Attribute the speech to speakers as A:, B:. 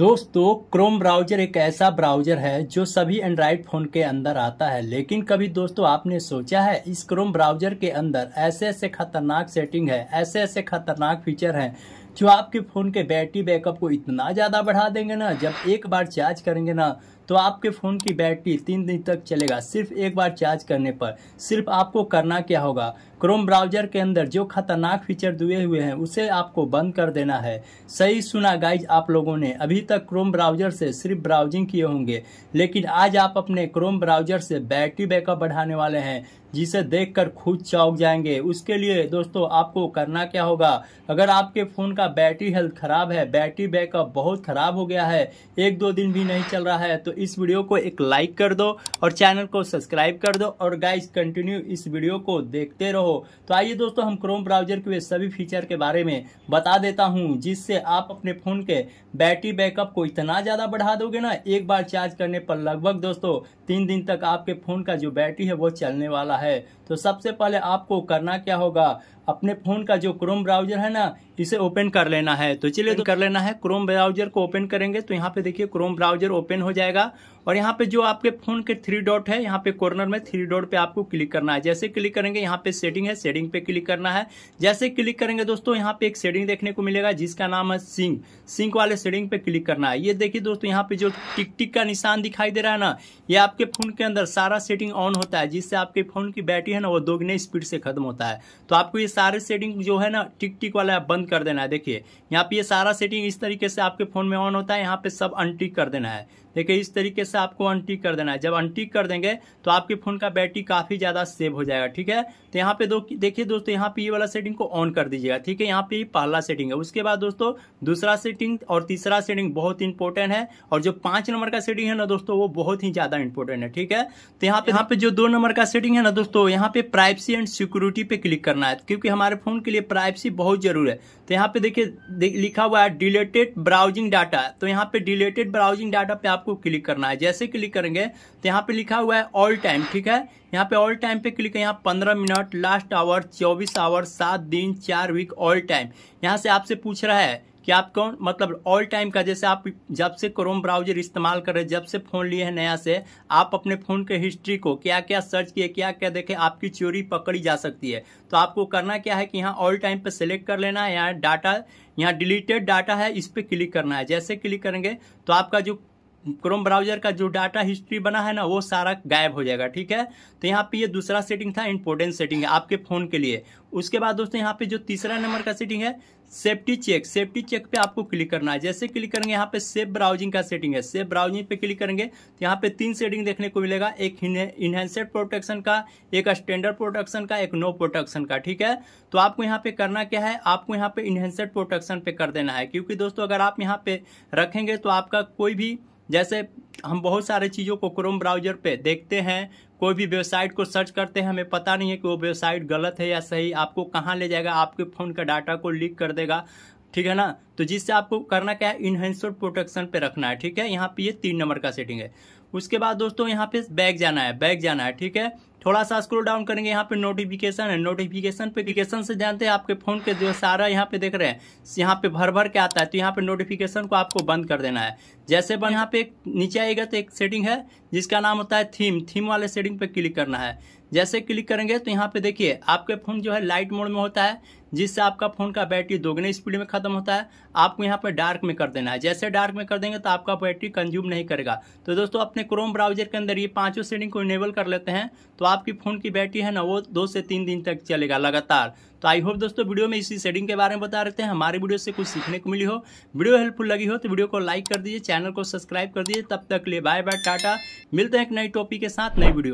A: दोस्तों Chrome browser एक ऐसा ब्राउजर है जो सभी एंड्राइड फ़ोन के अंदर आता है लेकिन कभी दोस्तों आपने सोचा है इस क्रोम ब्राउजर के अंदर ऐसे ऐसे खतरनाक सेटिंग है ऐसे ऐसे खतरनाक फीचर हैं जो आपके फ़ोन के बैटरी बैकअप को इतना ज़्यादा बढ़ा देंगे ना जब एक बार चार्ज करेंगे ना तो आपके फ़ोन की बैटरी तीन दिन तक चलेगा सिर्फ एक बार चार्ज करने पर सिर्फ आपको करना क्या होगा क्रोम ब्राउजर के अंदर जो खतरनाक फीचर दिए हुए हैं उसे आपको बंद कर देना है सही सुना गाइज आप लोगों ने अभी तक क्रोम ब्राउजर से सिर्फ ब्राउजिंग किए होंगे लेकिन आज आप अपने क्रोम ब्राउजर से बैटरी बैकअप बढ़ाने वाले हैं जिसे देखकर खुद चौक जाएंगे उसके लिए दोस्तों आपको करना क्या होगा अगर आपके फ़ोन का बैटरी हेल्थ खराब है बैटरी बैकअप बहुत खराब हो गया है एक दो दिन भी नहीं चल रहा है तो इस वीडियो को एक लाइक कर दो और चैनल को सब्सक्राइब कर दो और गाइज कंटिन्यू इस वीडियो को देखते रहो तो आइए दोस्तों हम क्रोम ब्राउजर के सभी फीचर के बारे में बता देता हूँ जिससे आप अपने फ़ोन के बैटरी बैकअप को इतना ज़्यादा बढ़ा दोगे ना एक बार चार्ज करने पर लगभग दोस्तों तीन दिन तक आपके फ़ोन का जो बैटरी है वो चलने वाला है तो सबसे पहले आपको करना क्या होगा अपने फ़ोन का जो क्रोम ब्राउजर है ना इसे ओपन कर लेना है तो चलिए तो कर लेना है क्रोम ब्राउजर को ओपन करेंगे तो यहाँ पे देखिए क्रोम ब्राउजर ओपन हो जाएगा और यहाँ पे जो आपके फोन के थ्री डॉट है यहाँ पे कॉर्नर में थ्री डॉट पे आपको क्लिक करना है जैसे क्लिक करेंगे यहाँ पे सेटिंग है सेटिंग पे क्लिक करना है जैसे क्लिक करेंगे दोस्तों यहाँ पे एक सेटिंग देखने को मिलेगा जिसका नाम है सिंक सिंक वाले सेटिंग पे क्लिक करना है ये देखिए दोस्तों यहाँ पे जो टिक टिक का निशान दिखाई दे रहा है ना ये आपके फोन के अंदर सारा सेटिंग ऑन होता है जिससे आपके फोन की बैटरी है ना वो दोगुने स्पीड से खत्म होता है तो आपको ये सारे सेटिंग जो है ना टिक टिक वाला बंद कर देना है देखिए यहाँ पे ये सारा सेटिंग इस तरीके से आपके फोन में ऑन होता है यहाँ पे सब अनटिक कर देना है देखिए इस तरीके से आपको अनटिक कर देना है जब अनटिक कर देंगे तो आपके फ़ोन का बैटरी काफ़ी ज़्यादा सेव हो जाएगा ठीक है तो यहाँ पे दो देखिए दोस्तों यहाँ पे ये वाला सेटिंग को ऑन कर दीजिएगा ठीक है यहाँ पे पहला सेटिंग है उसके बाद दोस्तों दूसरा सेटिंग और तीसरा सेटिंग बहुत इंपॉर्टेंट है और जो पांच नंबर का सेटिंग है ना दोस्तों वो बहुत ही ज़्यादा इंपॉर्टेंट है ठीक है तो यहाँ पे यहाँ पे जो दो नंबर का सेटिंग है ना दोस्तों यहाँ पे प्राइवेसी एंड सिक्योरिटी पे क्लिक करना है क्योंकि हमारे फ़ोन के लिए प्राइवेसी बहुत जरूरी है तो यहाँ पे देखिए लिखा हुआ है डिलेटेड ब्राउजिंग डाटा तो यहाँ पे डिलेटेड ब्राउजिंग डाटा पे आपको क्लिक करना है जैसे क्लिक करेंगे तो यहाँ पे लिखा हुआ है ऑल टाइम ठीक है यहाँ पे ऑल टाइम पे क्लिक है यहाँ पंद्रह मिनट लास्ट आवर चौबीस आवर सात दिन चार वीक ऑल टाइम यहाँ से आपसे पूछ रहा है कि आप कौन मतलब ऑल टाइम का जैसे आप जब से क्रोम ब्राउजर इस्तेमाल कर रहे हैं जब से फ़ोन लिए हैं नया से आप अपने फ़ोन के हिस्ट्री को क्या क्या सर्च किए क्या क्या देखे आपकी चोरी पकड़ी जा सकती है तो आपको करना क्या है कि यहाँ ऑल टाइम पे सेलेक्ट कर लेना है यहाँ डाटा यहाँ डिलीटेड डाटा है इस पर क्लिक करना है जैसे क्लिक करेंगे तो आपका जो क्रोम ब्राउजर का जो डाटा हिस्ट्री बना है ना वो सारा गायब हो जाएगा ठीक है तो यहाँ पे ये दूसरा सेटिंग था इंपॉर्टेंट सेटिंग है आपके फ़ोन के लिए उसके बाद दोस्तों यहाँ पे जो तीसरा नंबर का सेटिंग है सेफ्टी चेक सेफ्टी चेक पे आपको क्लिक करना है जैसे क्लिक करेंगे यहाँ पे सेफ ब्राउजिंग का सेटिंग है सेफ ब्राउजिंग पे क्लिक करेंगे तो यहाँ पे तीन सेटिंग देखने को मिलेगा एक इन्हेंसेड प्रोटेक्शन का एक स्टैंडर्ड प्रोटेक्शन का एक नो प्रोटेक्शन का ठीक है तो आपको यहाँ पे करना क्या है आपको यहाँ पे इन्हेंसेड प्रोटेक्शन पे कर देना है क्योंकि दोस्तों अगर आप यहाँ पे रखेंगे तो आपका कोई भी जैसे हम बहुत सारे चीज़ों को क्रोम ब्राउजर पे देखते हैं कोई भी वेबसाइट को सर्च करते हैं हमें पता नहीं है कि वो वेबसाइट गलत है या सही आपको कहाँ ले जाएगा आपके फ़ोन का डाटा को लीक कर देगा ठीक है ना तो जिससे आपको करना क्या है इन्हेंसर प्रोटेक्शन पे रखना है ठीक है यहाँ पे ये तीन नंबर का सेटिंग है उसके बाद दोस्तों यहाँ पे बैग जाना है बैग जाना है ठीक है थोड़ा सा स्क्रोल डाउन करेंगे यहाँ पे नोटिफिकेशन है नोटिफिकेशन पे एप्लीकेशन से जानते हैं आपके फ़ोन के जो सारा यहाँ पे देख रहे हैं यहाँ पे भर भर के आता है तो यहाँ पे नोटिफिकेशन को आपको बंद कर देना है जैसे बन यहाँ पे नीचे आएगा तो एक सेटिंग है जिसका नाम होता है थीम थीम वाले सेटिंग पे क्लिक करना है जैसे क्लिक करेंगे तो यहाँ पे देखिए आपके फ़ोन जो है लाइट मोड में होता है जिससे आपका फ़ोन का बैटरी दोगुने स्पीड में ख़त्म होता है आपको यहाँ पर डार्क में कर देना है जैसे डार्क में कर देंगे तो आपका बैटरी कंज्यूम नहीं करेगा तो दोस्तों अपने क्रोम ब्राउजर के अंदर ये पाँचों सेटिंग को इनेबल कर लेते हैं तो आपकी फ़ोन की बैटरी है ना वो दो से तीन दिन तक चलेगा लगातार तो आई होप दोस्तों वीडियो में इसी सेटिंग के बारे में बता रहे थे हमारे वीडियो से कुछ सीखने को मिली हो वीडियो हेल्पफुल लगी हो तो वीडियो को लाइक कर दीजिए चैनल को सब्सक्राइब कर दीजिए तब तक लिए बाय बाय टाटा मिलते हैं एक नई टॉपिक के साथ नई वीडियो